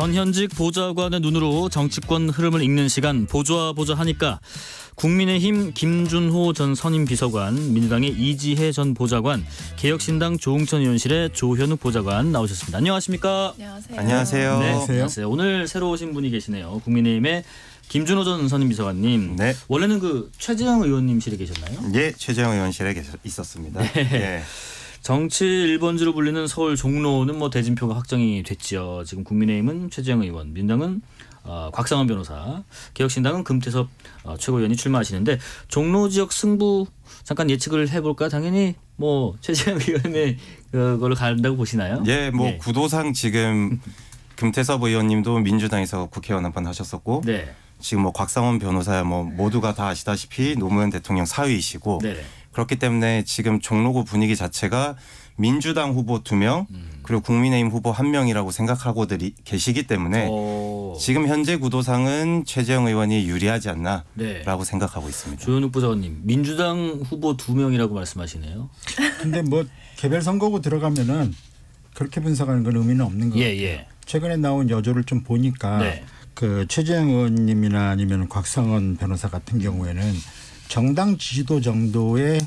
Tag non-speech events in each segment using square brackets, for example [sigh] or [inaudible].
전현직 보좌관의 눈으로 정치권 흐름을 읽는 시간 보좌 보좌 하니까 국민의힘 김준호 전 선임 비서관, 민주당의 이지혜 전 보좌관, 개혁신당 조웅천 의원실의 조현욱 보좌관 나오셨습니다. 안녕하십니까? 안녕하세요. 안녕하세요. 네, 안녕하세요. 오늘 새로 오신 분이 계시네요. 국민의힘의 김준호 전 선임 비서관님. 네. 원래는 그 최재형 의원님실에 계셨나요? 예, 최재형 의원실에 계셨, 있었습니다. 네. 예. 정치 일본지로 불리는 서울 종로는 뭐 대진표가 확정이 됐지요. 지금 국민의힘은 최재형 의원, 민당은 어, 곽상원 변호사, 개혁신당은 금태섭 어, 최고위원이 출마하시는데 종로 지역 승부 잠깐 예측을 해볼까? 당연히 뭐 최재형 [laughs] 의원의 그걸로 간다고 보시나요? 예, 뭐 네. 구도상 지금 금태섭 의원님도 민주당에서 국회의원 한번 하셨었고 네. 지금 뭐 곽상원 변호사 야뭐 모두가 다 아시다시피 노무현 대통령 사위이시고. 네. 그렇기 때문에 지금 종로구 분위기 자체가 민주당 후보 두명 음. 그리고 국민의힘 후보 한명이라고 생각하고 계시기 때문에 오. 지금 현재 구도상은 최재형 의원이 유리하지 않나라고 네. 생각하고 있습니다. 조현욱 부사님 민주당 후보 두명이라고 말씀하시네요. 근데 뭐 개별 선거구 들어가면은 그렇게 분석하는 건 의미는 없는 거예요. 예. 최근에 나온 여조를 좀 보니까 네. 그 최재형 의원님이나 아니면 곽상원 변호사 같은 경우에는 정당 지지도 정도의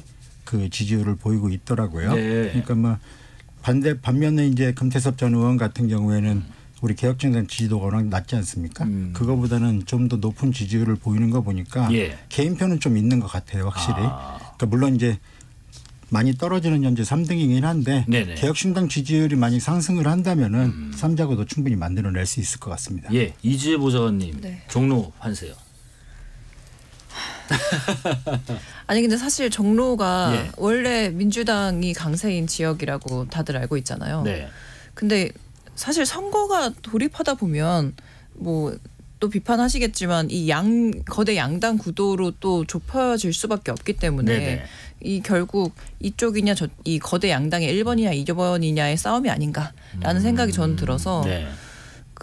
그 지지율을 보이고 있더라고요. 네. 그러니까 뭐 반대 반면에 이제 금태섭 전 의원 같은 경우에는 우리 개혁정당 지지도가 워낙 낮지 않습니까? 음. 그거보다는 좀 더 높은 지지율을 보이는 거 보니까 예. 개인표는 좀 있는 것 같아요, 확실히. 아. 그러니까 물론 이제 많이 떨어지는 현재 3등이긴 한데 네네. 개혁신당 지지율이 많이 상승을 한다면은 음. 3자고도 충분히 만들어낼 수 있을 것 같습니다. 예, 이지혜 보좌관님 네. 종로 환세요. [laughs] 아니 근데 사실 종로가 예. 원래 민주당이 강세인 지역이라고 다들 알고 있잖아요. 네. 근데 사실 선거가 돌입하다 보면 뭐 또 비판하시겠지만 이 양 거대 양당 구도로 또 좁혀질 수밖에 없기 때문에 네네. 네. 이 결국 이쪽이냐 저 이 거대 양당의 1번이냐 2번이냐의 싸움이 아닌가라는 음. 생각이 저는 들어서 음, 네.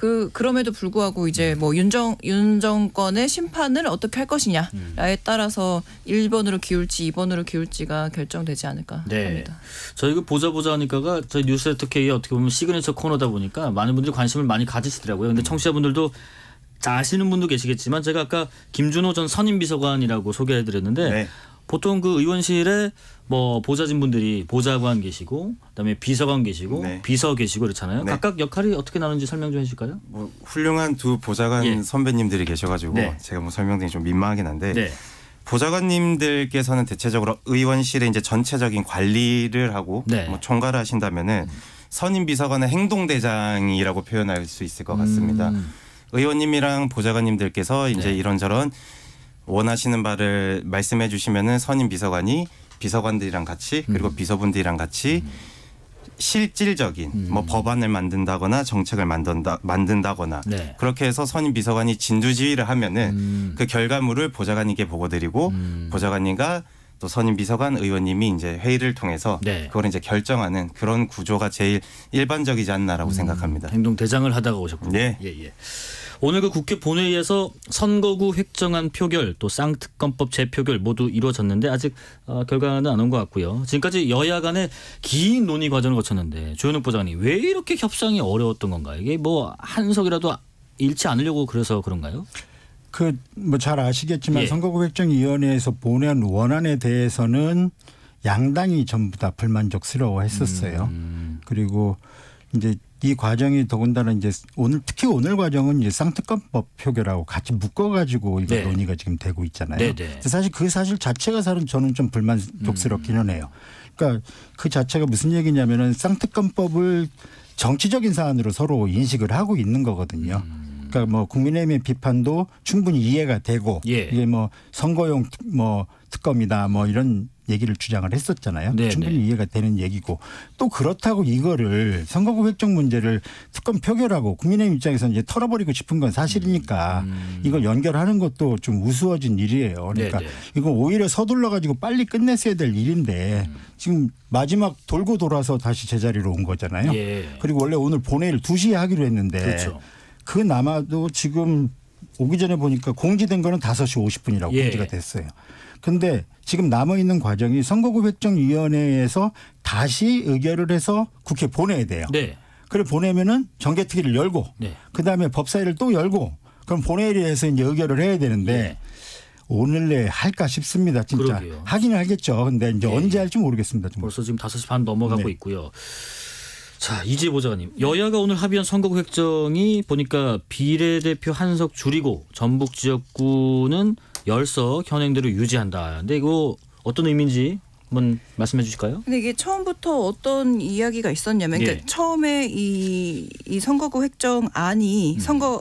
그 그럼에도 불구하고 이제 뭐 윤정 윤정권의 심판을 어떻게 할 것이냐에 따라서 1번으로 기울지 2번으로 기울지가 결정되지 않을까 네. 합니다. 저희 그 보자 보자 하니까가 저희 뉴스 특히 어떻게 보면 시그니처 코너다 보니까 많은 분들이 관심을 많이 가지시더라고요. 근데 음. 청취자분들도 아시는 분도 계시겠지만 제가 아까 김준호 전 선임 비서관이라고 소개해드렸는데 네. 보통 그 의원실에 뭐 보좌진분들이 보좌관 계시고 그다음에 비서관 계시고 네. 비서 계시고 그렇잖아요. 네. 각각 역할이 어떻게 나는지 설명 좀 해줄까요? 뭐 훌륭한 두 보좌관 예. 선배님들이 계셔가지고 네. 제가 뭐 설명드리기 좀 민망하긴 한데 네. 보좌관님들께서는 대체적으로 의원실의 이제 전체적인 관리를 하고 네. 뭐 총괄하신다면은 선임 비서관의 행동 대장이라고 표현할 수 있을 것 같습니다. 음. 의원님이랑 보좌관님들께서 이제 네. 이런저런 원하시는 바를 말씀해 주시면은 선임 비서관이 비서관들이랑 같이 그리고 음. 비서분들이랑 같이 음. 실질적인 음. 뭐 법안을 만든다거나 정책을 만든다 만든다거나 네. 그렇게 해서 선임 비서관이 진두지휘를 하면은 음. 그 결과물을 보좌관에게 보고드리고 음. 보좌관님과또 선임 비서관 의원님이 이제 회의를 통해서 네. 그걸 이제 결정하는 그런 구조가 제일 일반적이지 않나라고 생각합니다. 행동 대장을 하다가 오셨군요. 네. 예, 예. 오늘 그 국회 본회의에서 선거구 획정안 표결 또 쌍특검법 재표결 모두 이루어졌는데 아직 어, 결과는 안 온 것 같고요. 지금까지 여야 간의 긴 논의 과정을 거쳤는데 조현욱 보장이 왜 이렇게 협상이 어려웠던 건가요? 이게 뭐 한석이라도 잃지 않으려고 그래서 그런가요? 그 뭐 잘 아시겠지만 예. 선거구 획정위원회에서 보낸 원안에 대해서는 양당이 전부 다 불만족스러워했었어요. 음. 그리고 이제 이 과정이 더군다나 이제 오늘 특히 오늘 과정은 이제 쌍특검법 표결하고 같이 묶어가지고 이거 네. 논의가 지금 되고 있잖아요. 네, 네. 사실 그 사실 자체가 사실 저는 좀 불만족스럽기는 음. 해요. 그러니까 그 자체가 무슨 얘기냐면은 쌍특검법을 정치적인 사안으로 서로 인식을 하고 있는 거거든요. 음. 그러니까 뭐 국민의힘의 비판도 충분히 이해가 되고 예. 이게 뭐 선거용 뭐 특검이다 뭐 이런 얘기를 주장을 했었잖아요. 네네. 충분히 네. 이해가 되는 얘기고 또 그렇다고 이거를 선거구 획정 문제를 특검 표결하고 국민의힘 입장에서 이제 털어버리고 싶은 건 사실이니까 음. 이걸 연결하는 것도 좀 우스워진 일이에요. 그러니까 네네. 네. 이거 오히려 서둘러 가지고 빨리 끝냈어야 될 일인데 음. 지금 마지막 돌고 돌아서 다시 제자리로 온 거잖아요. 예. 그리고 원래 오늘 본회의를 2시에 하기로 했는데 그렇죠. 그나마도 지금 오기 전에 보니까 공지된 거는 5시 50분이라고 예. 공지가 됐어요. 근데 지금 남아 있는 과정이 선거구 획정 위원회에서 다시 의결을 해서 국회 보내야 돼요. 네. 그래 보내면은 정개특위를 열고 네. 그다음에 법사위를 또 열고 그럼 본회의를 해서 이제 의결을 해야 되는데 네. 오늘 내 할까 싶습니다. 진짜. 그러게요. 하긴 하겠죠. 근데 이제 네. 언제 예. 할지 모르겠습니다. 정말. 벌써 지금 5시 반 넘어가고 네. 있고요. 자 이재 보좌관님 여야가 오늘 합의한 선거구 획정이 보니까 비례대표 한석 줄이고 전북 지역구는 열석 현행대로 유지한다. 근데 이거 어떤 의미인지 한번 말씀해 주실까요? 근데 이게 처음부터 어떤 이야기가 있었냐면 예. 그러니까 처음에 이, 이 선거구 획정안이 음. 선거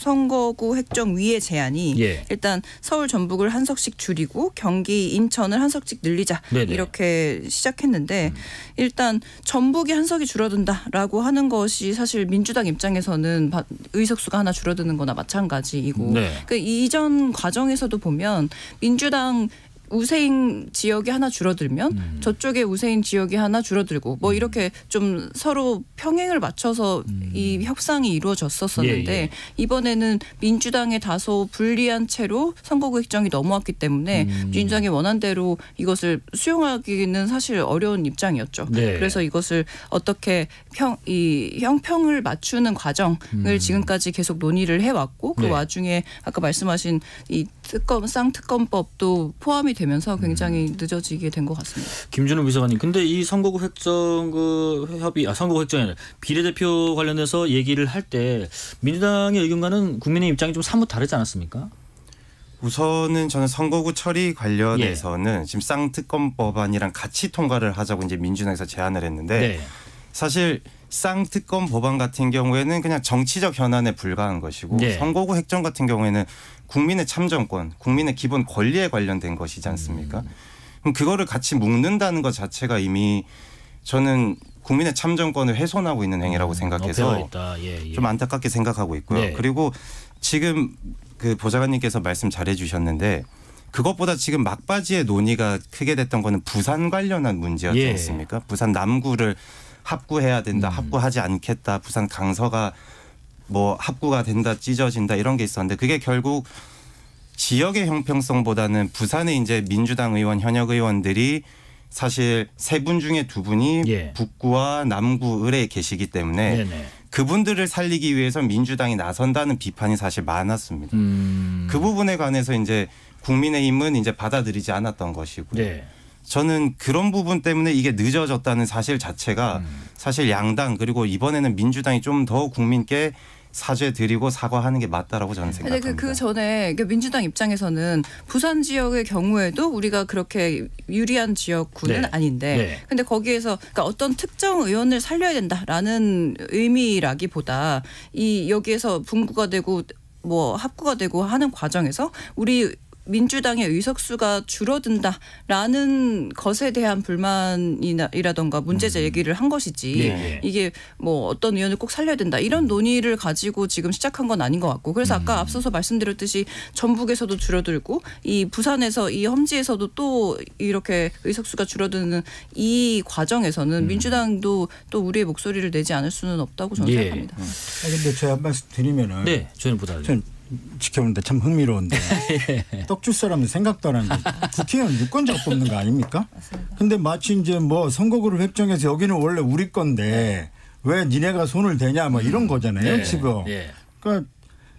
선거구 획정 위의 제한이 예. 일단 서울 전북을 한 석씩 줄이고 경기 인천을 한 석씩 늘리자 네네. 이렇게 시작했는데 음. 일단 전북이 한 석이 줄어든다라고 하는 것이 사실 민주당 입장에서는 의석수가 하나 줄어드는 거나 마찬가지이고 네. 그 이전 과정에서도 보면 민주당 우세인 지역이 하나 줄어들면 음. 저쪽에 우세인 지역이 하나 줄어들고 뭐 음. 이렇게 좀 서로 평행을 맞춰서 음. 이 협상이 이루어졌었었는데 예, 예. 이번에는 민주당에 다소 불리한 채로 선거구 획정이 넘어왔기 때문에 음. 민주당이 원한 대로 이것을 수용하기는 사실 어려운 입장이었죠. 네. 그래서 이것을 어떻게 평, 이 형평을 맞추는 과정을 음. 지금까지 계속 논의를 해왔고 그 네. 와중에 아까 말씀하신 이 특검 쌍특검법도 포함이 되면서 굉장히 음. 늦어지게 된 것 같습니다. 김준호 비서관님, 근데 이 선거구 획정 그 협의 아 선거구 획정이 아니라 비례대표 관련해서 얘기를 할 때 민주당의 의견과는 국민의 입장이 좀 사뭇 다르지 않았습니까? 우선은 저는 선거구 처리 관련해서는 예. 지금 쌍특검 법안이랑 같이 통과를 하자고 이제 민주당에서 제안을 했는데 네. 사실 쌍특검 법안 같은 경우에는 그냥 정치적 현안에 불과한 것이고 네. 선거구 획정 같은 경우에는 국민의 참정권, 국민의 기본 권리에 관련된 것이지 않습니까? 음. 그럼 그거를 같이 묶는다는 것 자체가 이미 저는 국민의 참정권을 훼손하고 있는 행위라고 음, 생각해서 예, 예. 좀 안타깝게 생각하고 있고요. 네. 그리고 지금 그 보좌관님께서 말씀 잘해 주셨는데 그것보다 지금 막바지의 논의가 크게 됐던 거는 부산 관련한 문제였지 예. 않습니까? 부산 남구를 합구해야 된다, 음. 합구하지 않겠다, 부산 강서가 뭐 합구가 된다 찢어진다 이런 게 있었는데 그게 결국 지역의 형평성보다는 부산의 이제 민주당 의원 현역 의원들이 사실 세 분 중에 두 분이 예. 북구와 남구 을에 계시기 때문에 네네. 그분들을 살리기 위해서 민주당이 나선다는 비판이 사실 많았습니다. 음. 그 부분에 관해서 이제 국민의힘은 이제 받아들이지 않았던 것이고요. 네. 저는 그런 부분 때문에 이게 늦어졌다는 사실 자체가 음. 사실 양당 그리고 이번에는 민주당이 좀 더 국민께 사죄드리고 사과하는 게 맞다라고 저는 그, 생각합니다. 그, 그 전에 그러니까 민주당 입장에서는 부산 지역의 경우에도 우리가 그렇게 유리한 지역구는 네. 아닌데 네. 근데 거기에서 그러니까 어떤 특정 의원을 살려야 된다라는 의미라기보다 이 여기에서 분구가 되고 뭐 합구가 되고 하는 과정에서 우리 민주당의 의석수가 줄어든다라는 것에 대한 불만이라던가 문제 제기를 음. 한 것이지 예. 이게 뭐 어떤 의원을 꼭 살려야 된다 이런 논의를 가지고 지금 시작한 건 아닌 것 같고 그래서 아까 음. 앞서서 말씀드렸듯이 전북에서도 줄어들고 이 부산에서 이 험지에서도 또 이렇게 의석수가 줄어드는 이 과정에서는 음. 민주당도 또 우리의 목소리를 내지 않을 수는 없다고 저는 예. 생각합니다. 아, 근데 제가 한 말씀 드리면은 네, 저는 보다 저는 지켜보는데 참 흥미로운데 [laughs] 예. 떡줄 사람 생각도 안 하는데 국회의원 유권자 뽑는 거 아닙니까? 근데 마치 이제 뭐 선거구를 획정해서 여기는 원래 우리 건데 네. 왜 니네가 손을 대냐 뭐 이런 음. 거잖아요 예. 지금. 예. 그러니까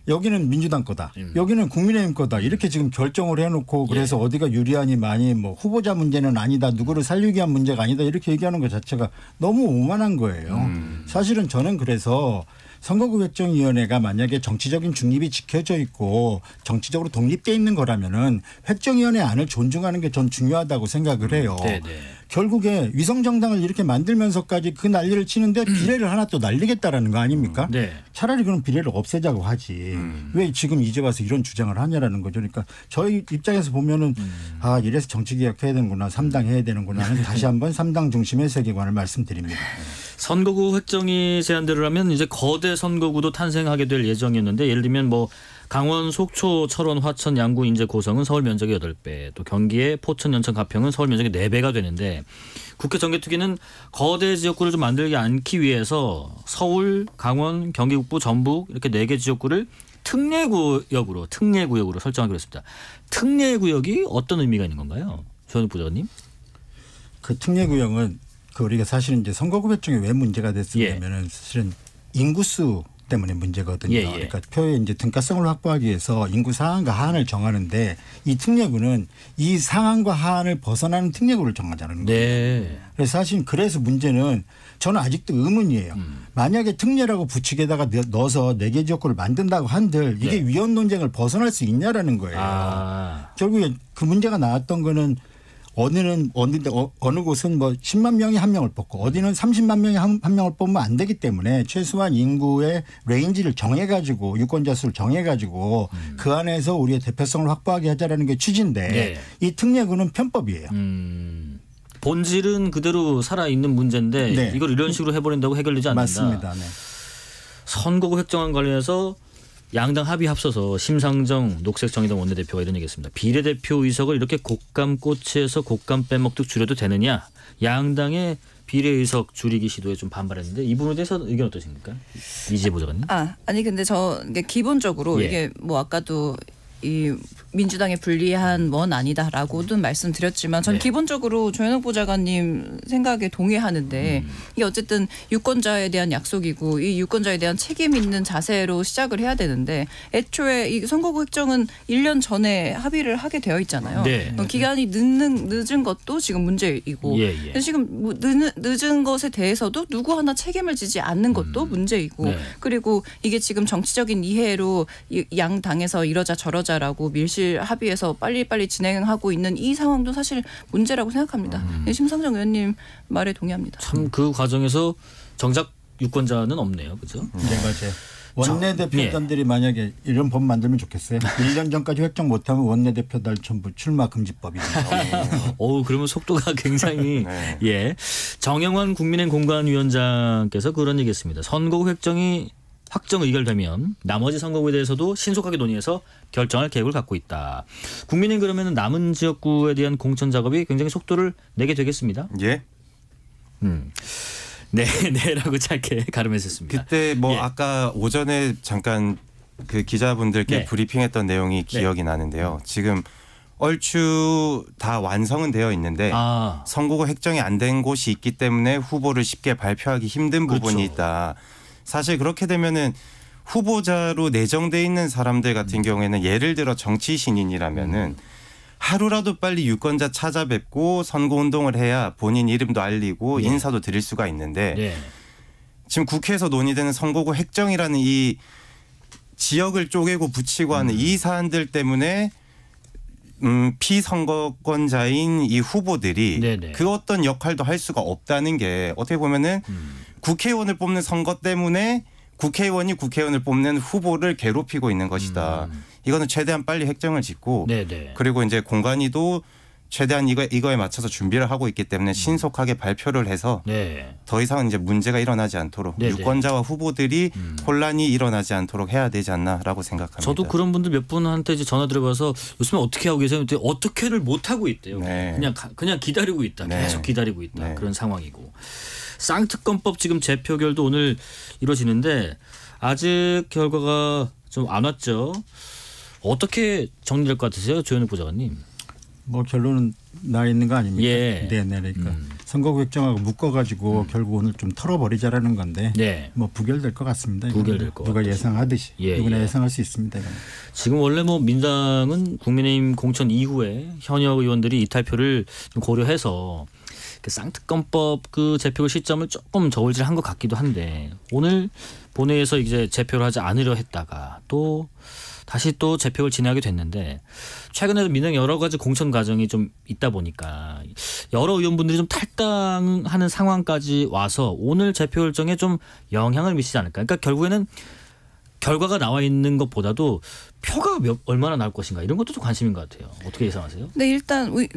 여기는 민주당 거다. 음. 여기는 국민의힘 거다. 이렇게 지금 결정을 해놓고 예. 그래서 예. 어디가 유리하니 많이 뭐 후보자 문제는 아니다. 누구를 살리기 위한 문제가 아니다. 이렇게 얘기하는 것 자체가 너무 오만한 거예요. 음. 사실은 저는 그래서 선거구획정위원회가 만약에 정치적인 중립이 지켜져 있고 정치적으로 독립돼 있는 거라면은 획정위원회 안을 존중하는 게 전 중요하다고 생각을 해요. 네네. 음, 네. 결국에 위성 정당을 이렇게 만들면서까지 그 난리를 치는데 음. 비례를 하나 또 날리겠다라는 거 아닙니까? 음, 네. 차라리 그럼 비례를 없애자고 하지. 음. 왜 지금 이제 와서 이런 주장을 하냐라는 거죠. 그러니까 저희 입장에서 보면은 음. 아 이래서 정치 개혁해야 되는구나, 삼당 해야 되는구나 하는 [laughs] 다시 한번 삼당 중심의 세계관을 말씀드립니다. 네. 선거구 획정이 제한대로라면 이제 거대 선거구도 탄생하게 될 예정이었는데 예를 들면 뭐 강원, 속초, 철원, 화천, 양구, 인제, 고성은 서울 면적의 8배, 또 경기의 포천, 연천, 가평은 서울 면적의 4배가 되는데 국회 정개특위는 거대 지역구를 좀 만들지 않기 위해서 서울, 강원, 경기 북부, 전북 이렇게 4개 지역구를 특례구역으로 특례구역으로 설정하기로 했습니다. 특례구역이 어떤 의미가 있는 건가요? 조현 부장님? 그 특례구역은 그 우리가 사실은 이제 선거구별 중에 왜 문제가 됐었냐면은 예. 사실은 인구수 때문에 문제거든요. 예, 예. 그러니까 표의 이제 등가성을 확보하기 위해서 인구 상한과 하한을 정하는데 이 특례구는 이 상한과 하한을 벗어나는 특례구를 정하자는 거예요. 네. 그래서 사실 그래서 문제는 저는 아직도 의문이에요. 음. 만약에 특례라고 부칙에다가 넣어서 네개 지역구를 만든다고 한들 이게 네. 위헌 논쟁을 벗어날 수 있냐라는 거예요. 아. 결국에 그 문제가 나왔던 거는 어디는 어느 어, 어느 곳은 뭐 10만 명이 한 명을 뽑고 어디는 30만 명이 한, 한 명을 뽑으면 안 되기 때문에 최소한 인구의 레인지를 정해 가지고 유권자 수를 정해 가지고 음. 그 안에서 우리의 대표성을 확보하게 하자라는 게 취지인데 예. 이특례구은 편법이에요. 음. 본질은 그대로 살아 있는 문제인데 네. 이걸 이런 식으로 해버린다고 해결되지 않는다. 맞습니다. 네. 선거구 획정안 관련해서 양당 합의 합서서 심상정 녹색정의당 원내대표가 이런 얘기했습니다. 비례대표 의석을 이렇게 곶감 꼬치에서 곶감 빼먹듯 줄여도 되느냐? 양당의 비례 의석 줄이기 시도에 좀 반발했는데 이 부분에 대해서 의견 어떠십니까? 이재 보좌관님. 아 아니 근데 저 기본적으로 예. 이게 뭐 아까도 이 민주당에 불리한 원아니다라고도 말씀드렸지만 전 네. 기본적으로 조현욱 보좌관님 생각에 동의하는데 음. 이게 어쨌든 유권자에 대한 약속이고 이 유권자에 대한 책임 있는 자세로 시작을 해야 되는데 애초에 이 선거구 획정은 1년 전에 합의를 하게 되어 있잖아요. 네. 기간이 늦는 늦은 것도 지금 문제이고 예, 예. 지금 뭐 늦은, 늦은 것에 대해서도 누구 하나 책임을 지지 않는 것도 음. 문제이고 네. 그리고 이게 지금 정치적인 이해로 양 당에서 이러자 저러자라고 밀실 사실 합의해서 빨리빨리 진행하고 있는 이 상황도 사실 문제라고 생각합니다. 음. 예, 심상정 의원님 말에 동의합니다. 참 그 과정에서 정작 유권자는 없네요. 그죠? 음. 네, 맞아요. 그러니까 원내대표단들이 예. 만약에 이런 법 만들면 좋겠어요. 1년 [laughs] 전까지 획정 못하면 원내대표단 전부 출마 금지법이죠. 오, [laughs] 그러면 속도가 [laughs] 굉장히 네. 예. 정영환 국민의 공관위원장께서 그런 얘기했습니다. 선거 획정이 확정 의결되면 나머지 선거구에 대해서도 신속하게 논의해서 결정할 계획을 갖고 있다. 국민은 그러면 남은 지역구에 대한 공천 작업이 굉장히 속도를 내게 되겠습니다. 예. 음. 네, 네라고 [laughs] 짧게 가름했었습니다. 그때 뭐 예. 아까 오전에 잠깐 그 기자분들께 네. 브리핑했던 내용이 네. 기억이 네. 나는데요. 지금 얼추 다 완성은 되어 있는데 아. 선거구 획정이 안 된 곳이 있기 때문에 후보를 쉽게 발표하기 힘든 그렇죠. 있다. 사실 그렇게 되면은 후보자로 내정돼 있는 사람들 같은 음. 경우에는 예를 들어 정치 신인이라면은 음. 하루라도 빨리 유권자 찾아뵙고 선거 운동을 해야 본인 이름도 알리고 예. 인사도 드릴 수가 있는데 예. 지금 국회에서 논의되는 선거구 획정이라는 이 지역을 쪼개고 붙이고 하는 음. 이 사안들 때문에 음, 피선거권자인 이 후보들이 네네. 그 어떤 역할도 할 수가 없다는 게 어떻게 보면은 음. 국회의원을 뽑는 선거 때문에 국회의원이 국회의원을 뽑는 후보를 괴롭히고 있는 것이다. 음. 이거는 최대한 빨리 핵정을 짓고 네네. 그리고 이제 공간이도 최대한 이거 이거에 맞춰서 준비를 하고 있기 때문에 음. 신속하게 발표를 해서 네. 더 이상 이제 문제가 일어나지 않도록 네네. 네. 유권자와 후보들이 음. 혼란이 일어나지 않도록 해야 되지 않나라고 생각합니다. 저도 그런 분들 몇 분한테 이제 전화 드려봐서 요즘에 어떻게 하고 계세요? 어떻게를 못 하고 있대요. 네. 그냥 그냥 기다리고 있다. 네. 계속 기다리고 있다. 네. 그런 상황이고 쌍특검법 지금 재표결도 오늘 이루어지는데 아직 결과가 좀 안 왔죠. 어떻게 정리될 것 같으세요, 조현욱 보좌관님? 뭐 결론은 나 있는 거 아닙니까? 예. 네, 네, 그러니까 음. 선거 결정하고 묶어가지고 음. 결국 오늘 좀 털어버리자라는 건데, 예. 뭐 부결될 것 같습니다. 부결될 것 누가 같아요. 예상하듯이 예, 누구나 예. 상할수 있습니다. 이건. 지금 원래 뭐 민당은 국민의힘 공천 이후에 현역 의원들이 이탈표를 고려해서 그 쌍특검법 그 재표 시점을 조금 저울질한 것 같기도 한데 오늘 본회의에서 이제 재표를 하지 않으려 했다가 또. 다시 또재표를 진행하게 됐는데 최근에 도 민행 여러 가지 공천 과정이 좀 있다 보니까 여러 의원분들이 좀 탈당하는 상황까지 와서 오늘 재표 결정에 좀 영향을 미치지 않을까. 그러니까 결국에는 결과가 나와 있는 것보다도 표가 몇, 얼마나 나올 것인가 이런 것도 좀 관심인 것 같아요. 어떻게 예상하세요? 네, 일단 우,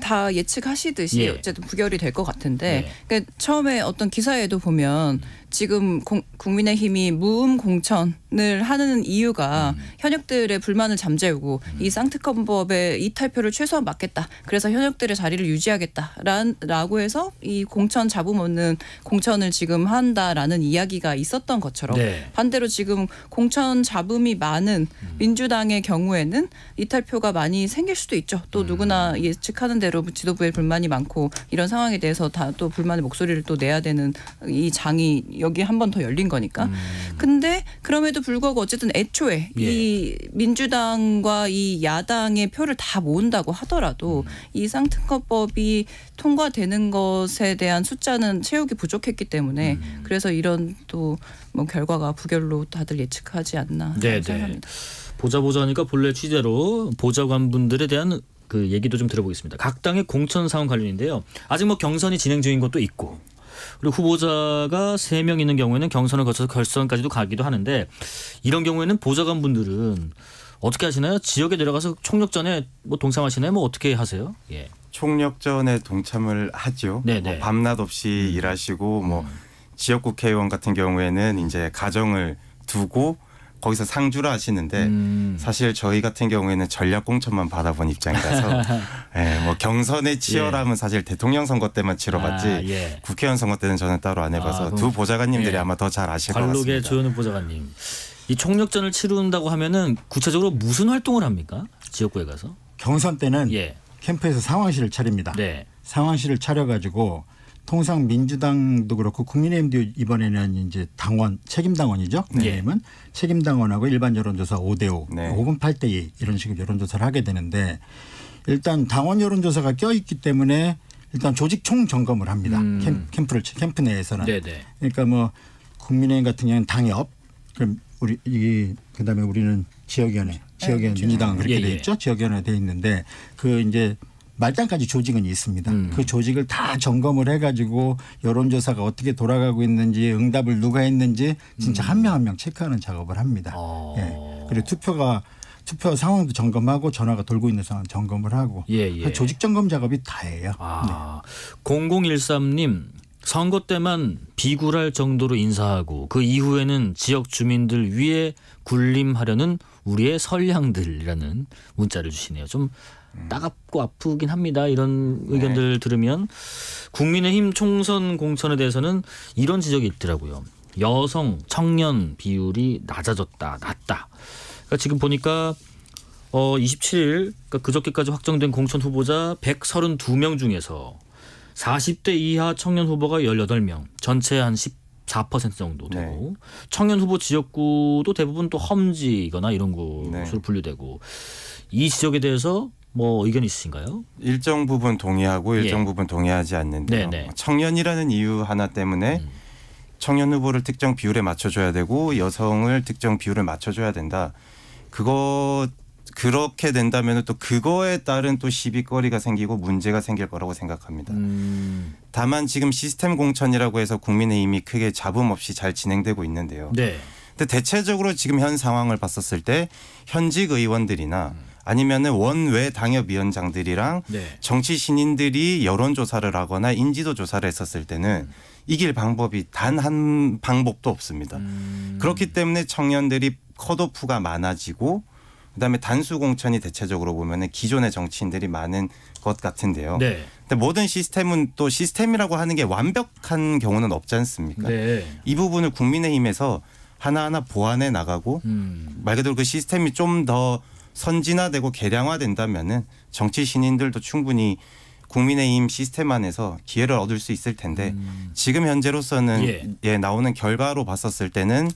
다 예측하시듯이 예. 어쨌든 부결이 될 것 같은데 예. 그러니까 처음에 어떤 기사에도 보면 지금 공, 국민의힘이 무음 공천을 하는 이유가 음. 현역들의 불만을 잠재우고 음. 이 쌍특검법의 이탈표를 최소한 막겠다. 그래서 현역들의 자리를 유지하겠다라고 해서 이 공천 잡음 없는 공천을 지금 한다라는 이야기가 있었던 것처럼 네. 반대로 지금 공천 잡음이 많은 음. 민주당의 경우에는 이탈표가 많이 생길 수도 있죠. 또 음. 누구나 예측하는 대로 지도부에 불만이 많고 이런 상황에 대해서 다 또 불만의 목소리를 또 내야 되는 이 장이 여기 한 번 더 열린 거니까. 음. 근데 그럼에도 불구하고 어쨌든 애초에 예. 이 민주당과 이 야당의 표를 다 모은다고 하더라도 음. 이쌍특허법이 통과되는 것에 대한 숫자는 채우기 부족했기 때문에 음. 그래서 이런 또 뭐 결과가 부결로 다들 예측하지 않나 네네. 네. 생각합니다. 보자 보자니까 본래 취재로 보좌관분들에 대한 그 얘기도 좀 들어보겠습니다. 각 당의 공천 상황 관련인데요. 아직 뭐 경선이 진행 중인 것도 있고 그리고 후보자가 세 명 있는 경우에는 경선을 거쳐서 결선까지도 가기도 하는데 이런 경우에는 보좌관분들은 어떻게 하시나요? 지역에 내려가서 총력 전에 뭐 동참하시나요? 뭐 어떻게 하세요? 예. 총력전에 동참을 하죠. 뭐 밤낮 없이 음. 일하시고 뭐 음. 지역국회의원 같은 경우에는 이제 가정을 두고 거기서 상주를 하시는데 음. 사실 저희 같은 경우에는 전략 공천만 받아본 입장이라서 [laughs] 예, 뭐 경선의 예. 치열함은 예. 사실 대통령 선거 때만 치러봤지 아, 예. 국회의원 선거 때는 저는 따로 안 해봐서 아, 두 보좌관님들이 예. 아마 더 잘 아실 것 같습니다. 관록의 조현우 보좌관님. 이 총력전을 치른다고 하면은 구체적으로 무슨 활동을 합니까? 지역구에 가서? 경선 때는 예. 캠프에서 상황실을 차립니다. 네. 상황실을 차려가지고 통상 민주당도 그렇고 국민의힘도 이번에는 이제 당원 책임 당원이죠. 네. 국민의힘은 네. 책임 당원하고 일반 여론조사 5대5 네. 혹은 8대2 이런 식의 여론조사를 하게 되는데 일단 당원 여론조사가 껴있기 때문에 일단 조직 총 점검을 합니다. 음. 캠프를 캠프 내에서는 네네. 네. 그러니까 뭐 국민의힘 같은 경우는 당협 그럼 우리 이 그다음에 우리는 지역위원회 지역연합 예, 민주당은 예, 그렇게 예, 돼 예. 있죠. 지역연합 돼 있는데 그 이제 말단까지 조직은 있습니다. 음. 그 조직을 다 점검을 해가지고 여론조사가 어떻게 돌아가고 있는지 응답을 누가 했는지 진짜 한명 음. 한명 한명 체크하는 작업을 합니다. 어. 예. 그리고 투표가 투표 상황도 점검하고 전화가 돌고 있는 상황 점검을 하고 예, 예. 그 조직 점검 작업이 다예요. 아, 네. 0013님 선거 때만 비굴할 정도로 인사하고 그 이후에는 지역 주민들 위해 군림하려는 우리의 선량들이라는 문자를 주시네요. 좀 음. 따갑고 아프긴 합니다. 이런 의견들 네. 들으면 국민의힘 총선 공천에 대해서는 이런 지적이 있더라고요. 여성, 청년 비율이 낮아졌다, 낮다. 그러니까 지금 보니까 어 27일 그러니까 그저께까지 확정된 공천 후보자 132명 중에서 40대 이하 청년 후보가 18명, 전체 한1 4% 정도 되고 네. 청년 후보 지역구도 대부분 또 험지거나 이런 곳으로 네. 분류되고 이 지역에 대해서 뭐 의견 있으신가요? 일정 부분 동의하고 예. 일정 예. 부분 동의하지 않는데 네, 네. 청년이라는 이유 하나 때문에 음. 청년 후보를 특정 비율에 맞춰줘야 되고 여성을 특정 비율에 맞춰줘야 된다. 그것 그렇게 된다면 또 그거에 따른 또 시비거리가 생기고 문제가 생길 거라고 생각합니다. 음. 다만 지금 시스템 공천이라고 해서 국민의 힘이 크게 잡음 없이 잘 진행되고 있는데요. 네. 근데 대체적으로 지금 현 상황을 봤었을 때 현직 의원들이나 음. 아니면은 원외 당협위원장들이랑 네. 정치 신인들이 여론조사를 하거나 인지도 조사를 했었을 때는 음. 이길 방법이 단 한 방법도 없습니다. 음. 그렇기 때문에 청년들이 컷오프가 많아지고 그다음에 단수 공천이 대체적으로 보면은 기존의 정치인들이 많은 것 같은데요. 네. 근데 모든 시스템은 또 시스템이라고 하는 게 완벽한 경우는 없지 않습니까? 네. 이 부분을 국민의힘에서 하나하나 보완해 나가고 음. 말 그대로 그 시스템이 좀 더 선진화되고 개량화된다면은 정치 신인들도 충분히 국민의힘 시스템 안에서 기회를 얻을 수 있을 텐데 음. 지금 현재로서는 예. 예 나오는 결과로 봤었을 때는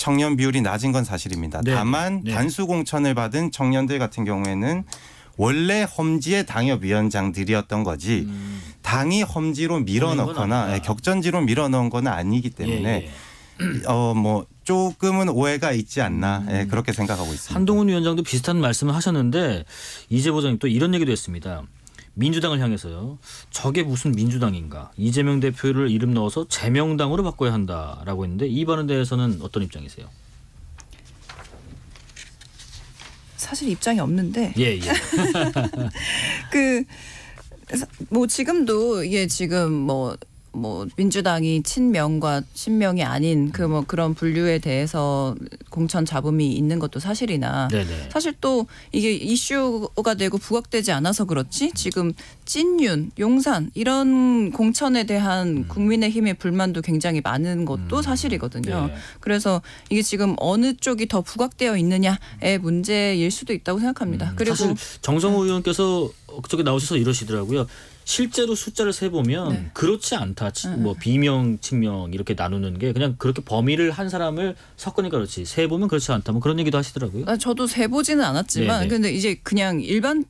청년 비율이 낮은 건 사실입니다. 네. 다만 네. 단수 공천을 받은 청년들 같은 경우에는 원래 험지의 당협위원장들이었던 거지 음. 당이 험지로 밀어넣거나 예, 격전지로 밀어넣은 건 아니기 때문에 예. 예. 어뭐 조금은 오해가 있지 않나 음. 예, 그렇게 생각하고 있습니다. 한동훈 위원장도 비슷한 말씀을 하셨는데 이재보 장님 또 이런 얘기도 했습니다. 민주당을 향해서요. 저게 무슨 민주당인가? 이재명 대표를 이름 넣어서 재명당으로 바꿔야 한다라고 했는데 이 발언에 대해서는 어떤 입장이세요? 사실 입장이 없는데. 예, 예. [laughs] 그, 뭐 지금도 이 지금 뭐뭐 민주당이 친명과 신명이 아닌 그 뭐 그런 분류에 대해서 공천 잡음이 있는 것도 사실이나 네네. 사실 또 이게 이슈가 되고 부각되지 않아서 그렇지 지금 찐윤, 용산 이런 공천에 대한 음. 국민의힘의 불만도 굉장히 많은 것도 음. 사실이거든요. 네. 그래서 이게 지금 어느 쪽이 더 부각되어 있느냐의 문제일 수도 있다고 생각합니다. 음. 그리고 사실 정성호 의원께서 그쪽에 나오셔서 이러시더라고요. 실제로 숫자를 세 보면 네. 그렇지 않다. 네, 뭐 네. 비명, 칭명 이렇게 나누는 게 그냥 그렇게 범위를 한 사람을 섞으니까 그렇지. 세 보면 그렇지 않다. 뭐 그런 얘기도 하시더라고요. 아, 저도 세 보지는 않았지만 네네. 네. 근데 이제 그냥 일반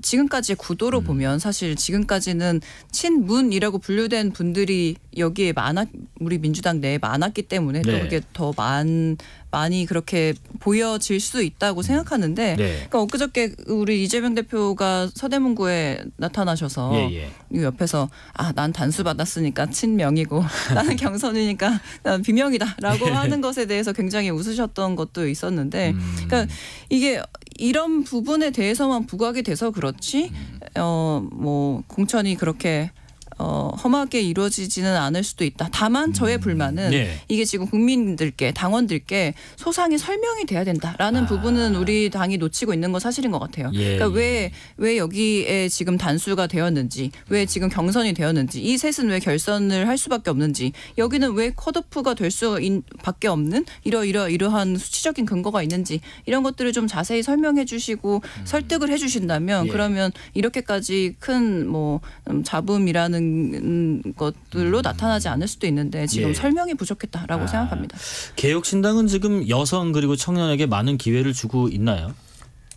그지금까지 구도로 음. 보면 사실 지금까지는 친문이라고 분류된 분들이 여기에 많았 우리 민주당 내에 많았기 때문에 네. 또 그게 더많 많이 그렇게 보여질 수도 있다고 음. 생각하는데 네. 그러니까 엊그저께 우리 이재명 대표가 서대문구에 나타나셔서 예, 예. 옆에서 아 난 단수 받았으니까 친명이고 [laughs] 나는 경선이니까 난 비명이다라고 예. 하는 것에 대해서 굉장히 웃으셨던 것도 있었는데 음. 그러니까 이게 이런 부분에 대해서만 부각이 돼서 그렇지 음. 어뭐 공천이 그렇게 어, 험하게 이루어지지는 않을 수도 있다. 다만 저의 음, 불만은 네. 이게 지금 국민들께 당원들께 소상히 설명이 돼야 된다라는 아. 부분은 우리 당이 놓치고 있는 건 사실인 것 같아요. 예. 그러니까 왜왜 예. 왜 여기에 지금 단수가 되었는지 왜 지금 경선이 되었는지 이 셋은 왜 결선을 할 수밖에 없는지 여기는 왜 컷오프가 될 수밖에 없는 이러이러 이러한 수치적인 근거가 있는지 이런 것들을 좀 자세히 설명해 주시고 음. 설득을 해 주신다면 예. 그러면 이렇게까지 큰뭐 음, 잡음이라는 있는 것들로 음. 나타나지 않을 수도 있는데 지금 예. 설명이 부족했다라고 아. 생각합니다. 개혁신당은 지금 여성 그리고 청년에게 많은 기회를 주고 있나요?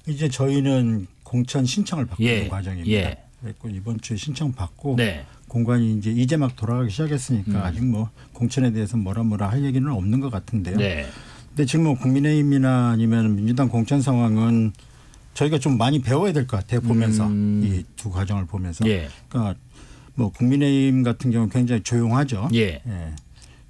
이제 저희는 공천 신청을 받는 예. 과정입니다. 예. 그랬고 이번 주에 신청 받고 네. 공관이 이제 이제 막 돌아가기 시작했으니까 음. 아직 뭐 공천에 대해서 뭐라 뭐라 할 얘기는 없는 것 같은데요. 네. 근데 지금 뭐 국민의힘이나 아니면 민주당 공천 상황은 저희가 좀 많이 배워야 될 것 같아요. 보면서 음. 이두 과정을 보면서. 예. 그러니까 뭐 국민의힘 같은 경우 굉장히 조용하죠. 예. 예.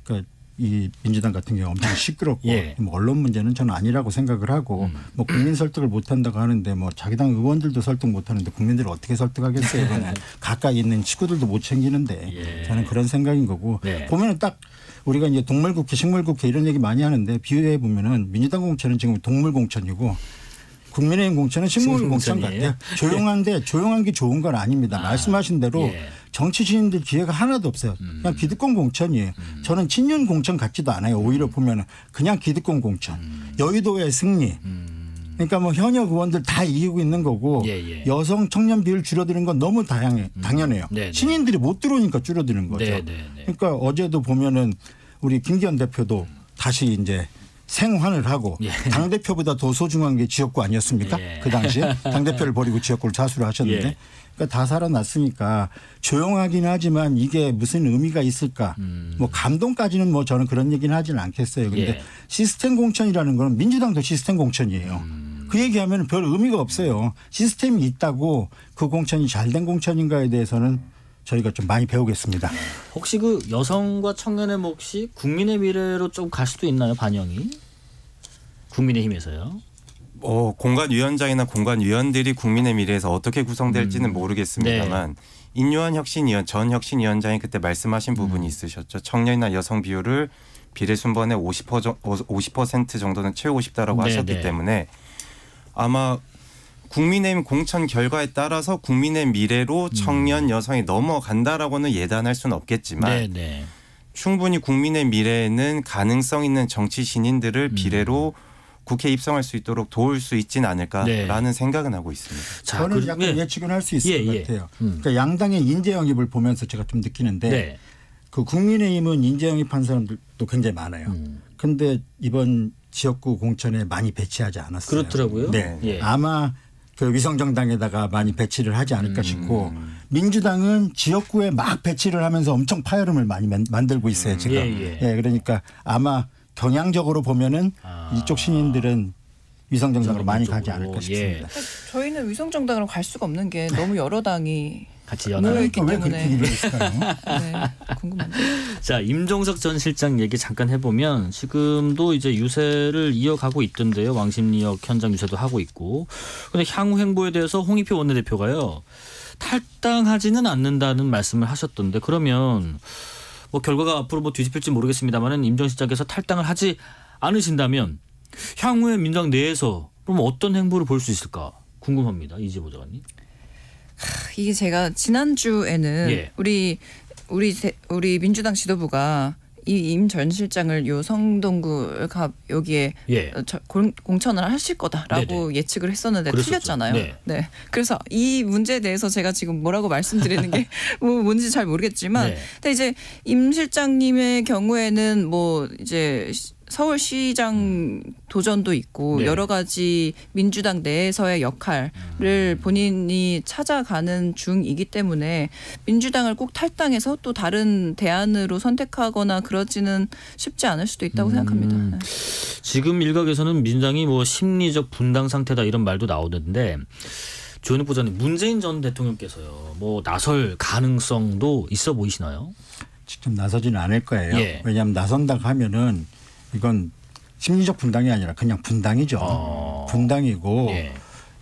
그러니까 이 민주당 같은 경우 엄청 [laughs] 시끄럽고 예. 뭐 언론 문제는 저는 아니라고 생각을 하고 음. 뭐 국민 설득을 못 한다고 하는데 뭐 자기 당 의원들도 설득 못 하는데 국민들을 어떻게 설득하겠어요? [laughs] 이거는 가까이 있는 친구들도 못 챙기는데 예. 저는 그런 생각인 거고 네. 보면은 딱 우리가 이제 동물국회, 식물국회 이런 얘기 많이 하는데 비유해 보면은 민주당 공천은 지금 동물공천이고 국민의힘 공천은 식물공천 같아요. 조용한데 예. 조용한 게 좋은 건 아닙니다. 아, 말씀하신 대로 예. 정치 신인들 기회가 하나도 없어요. 그냥 음. 기득권 공천이에요. 음. 저는 친윤 공천 같지도 않아요. 오히려 음. 보면은 그냥 기득권 공천. 여의도의 승리. 그러니까 뭐 현역 의원들 다 이기고 있는 거고 예, 예. 여성 청년 비율 줄어드는건 너무 다양해 당연해요. 네, 네. 신인들이 못 들어오니까 줄어드는 거죠. 네, 네, 네, 그러니까 어제도 보면은 우리 김기현 대표도 다시 이제 생환을 하고 예. 당 대표보다 더 소중한 게 지역구 아니었습니까? 예. 그 당시에 [laughs] 당 대표를 버리고 지역구를 자수를 하셨는데 예. 그러니까 다 살아났으니까 조용하긴 하지만 이게 무슨 의미가 있을까? 음. 뭐 감동까지는 뭐 저는 그런 얘기는 하지는 않겠어요. 근데 예. 시스템 공천이라는 건 민주당도 시스템 공천이에요. 음. 그 얘기하면 별 의미가 없어요. 시스템이 있다고 그 공천이 잘 된 공천인가에 대해서는 저희가 좀 많이 배우겠습니다. 혹시 그 여성과 청년의 몫이 국민의 미래로 좀 갈 수도 있나요 반영이? 국민의힘에서요? 어, 공관위원장이나 공관위원들이 국민의 미래에서 어떻게 구성될지는 음. 모르겠습니다만 네. 인류한 혁신위원 전 혁신위원장이 그때 말씀하신 음. 부분이 음. 있으셨죠. 청년이나 여성 비율을 비례순번의 50% 50% 정도는 채고 싶다라고 네, 하셨기 네. 때문에 아마 국민의힘 공천 결과에 따라서 국민의 미래로 음. 청년 음. 여성이 넘어간다라고는 예단할 수는 없겠지만 네네. 네. 충분히 국민의 미래에는 가능성 있는 정치 신인들을 음. 비례로 음. 국회 입성할 수 있도록 도울 수 있지는 않을까라는 네. 생각은 하고 있습니다. 자, 저는 그, 약간 네. 예측은 할 수 있을 예, 것 예. 같아요. 음. 그러니까 양당의 인재 영입을 보면서 제가 좀 느끼는데 네. 그 국민의힘은 인재 영입한 사람들도 굉장히 많아요. 음. 근데 이번 지역구 공천에 많이 배치하지 않았어요. 그렇더라고요. 네. 예. 아마 그 위성정당에다가 많이 배치를 하지 않을까 싶고 음. 민주당은 지역구에 막 배치를 하면서 엄청 파열음을 많이 만들고 있어요 음. 지금. 예, 예. 예, 그러니까 아마 경향적으로 보면은 아. 이쪽 신인들은 위성정당으로 많이 가지 않을까 싶습니다. 예. 그러니까 저희는 위성정당으로 갈 수가 없는 게 너무 여러 당이 같이 연하는 또왜 네, 그러니까 그렇게 [laughs] 네, 궁금합니다 [laughs] 자, 임종석 전 실장 얘기 잠깐 해보면 지금도 이제 유세를 이어가고 있던데요. 왕십리역 현장 유세도 하고 있고. 근데 향후 행보에 대해서 홍익표 원내대표가요. 탈당하지는 않는다는 말씀을 하셨던데 그러면 뭐 결과가 앞으로 뭐 뒤집힐지 모르겠습니다만은 임종 석 실장께서 탈당을 하지 않으신다면 향후에 민당 내에서 그럼 어떤 행보를 볼 수 있을까 궁금합니다. 이재보 장관님. 이게 제가 지난주에는 예. 우리 우리 우리 민주당 지도부가 이 임 전 실장을 요 성동구 갑 여기에 예. 어, 공천을 하실 거다라고 네네. 예측을 했었는데 그랬었죠. 틀렸잖아요. 네. 네. 그래서 이 문제에 대해서 제가 지금 뭐라고 말씀드리는 게 [laughs] 뭐 뭔지 잘 모르겠지만, 네. 근데 이제 임 실장님의 경우에는 뭐 이제 서울시장 도전도 있고 네. 여러 가지 민주당 내에서의 역할을 음. 본인이 찾아가는 중이기 때문에 민주당을 꼭 탈당해서 또 다른 대안으로 선택하거나 그러지는 쉽지 않을 수도 있다고 음. 생각합니다. 네. 지금 일각에서는 민당이뭐 심리적 분당 상태다 이런 말도 나오는데 조현욱 부장님 문재인 전 대통령께서요 뭐 나설 가능성도 있어 보이시나요? 직접 나서지는 않을 거예요. 예. 왜냐하면 나선다고 하면은 이건 심리적 분당이 아니라 그냥 분당이죠. 어. 분당이고. 예.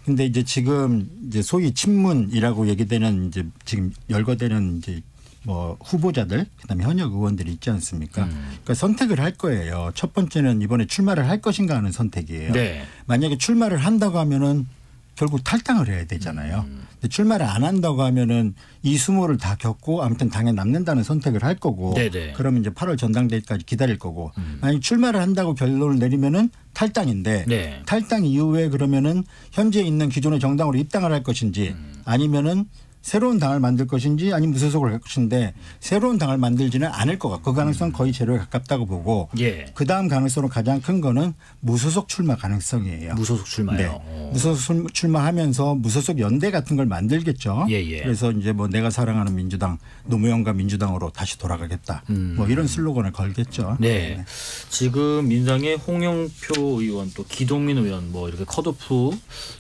근데 이제 지금 이제 소위 친문이라고 얘기되는 이제 지금 열거되는 이제 뭐 후보자들 그다음에 현역 의원들이 있지 않습니까? 음. 그러니까 선택을 할 거예요. 첫 번째는 이번에 출마를 할 것인가 하는 선택이에요. 네. 만약에 출마를 한다고 하면은 결국 탈당을 해야 되잖아요. 음. 출마를 안 한다고 하면은 이 수모를 다 겪고 아무튼 당에 남는다는 선택을 할 거고 네네. 네. 그러면 이제 8월 전당대회까지 기다릴 거고 음. 만약 출마를 한다고 결론을 내리면은 탈당인데 네. 탈당 이후에 그러면은 현재 있는 기존의 정당으로 입당을 할 것인지 음. 아니면은 새로운 당을 만들 것인지 아니면 무소속을 할 것인데 새로운 당을 만들지는 않을 것 같고 그 가능성 은 거의 제로에 가깝다고 보고 예. 그 다음 가능성으로 가장 큰 거는 무소속 출마 가능성이에요. 무소속 출마요. 네. 어. 무소속 출마하면서 무소속 연대 같은 걸 만들겠죠. 예예. 예. 그래서 이제 뭐 내가 사랑하는 민주당 노무현과 민주당으로 다시 돌아가겠다. 뭐 음. 뭐 이런 슬로건을 걸겠죠. 네. 네. 지금 민당의 홍영표 의원 또 기동민 의원 뭐 이렇게 컷오프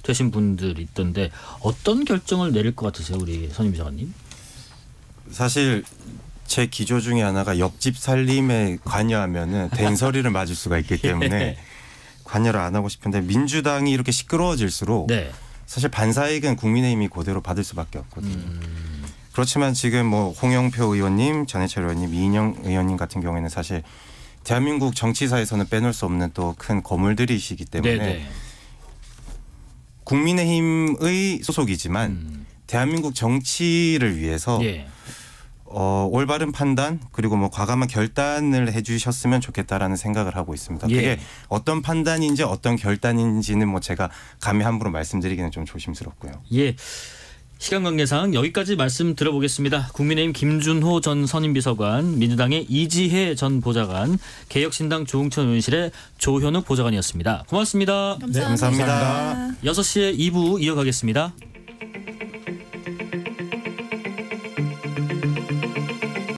되신 분들 있던데 어떤 결정을 내릴 것 같으세요 우리? 예, 선임 작가님. 사실 제 기조 중에 하나가 옆집 살림에 관여하면은 된서리를 맞을 수가 있기 [laughs] 때문에 예. 관여를 안 하고 싶은데 민주당이 이렇게 시끄러워질수록 네. 사실 반사익은 국민의힘이 그대로 받을 수밖에 없거든요. 음. 그렇지만 지금 뭐 홍영표 의원님, 전해철 의원님, 이인영 의원님 같은 경우에는 사실 대한민국 정치사에서는 빼놓을 수 없는 또 큰 거물들이시기 때문에 네네. 네. 국민의힘의 소속이지만 음. 대한민국 정치를 위해서 예. 어, 올바른 판단 그리고 뭐 과감한 결단을 해주셨으면 좋겠다라는 생각을 하고 있습니다. 예. 그게 어떤 판단인지 어떤 결단인지는 뭐 제가 감히 함부로 말씀드리기는 좀 조심스럽고요. 예. 시간 관계상 여기까지 말씀 들어보겠습니다. 국민의힘 김준호 전 선임비서관, 민주당의 이지혜 전 보좌관, 개혁신당 조웅천 의원실의 조현욱 보좌관이었습니다. 고맙습니다. 감사합니다. 네, 감사합니다. 6시에 2부 이어가겠습니다.